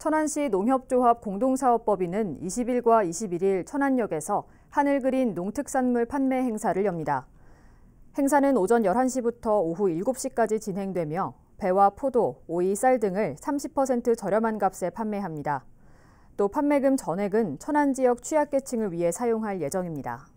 천안시 농협조합 공동사업법인은 20일과 21일 천안역에서 하늘 그린 농특산물 판매 행사를 엽니다. 행사는 오전 11시부터 오후 7시까지 진행되며 배와 포도, 오이, 쌀 등을 30% 저렴한 값에 판매합니다. 또 판매금 전액은 천안 지역 취약계층을 위해 사용할 예정입니다.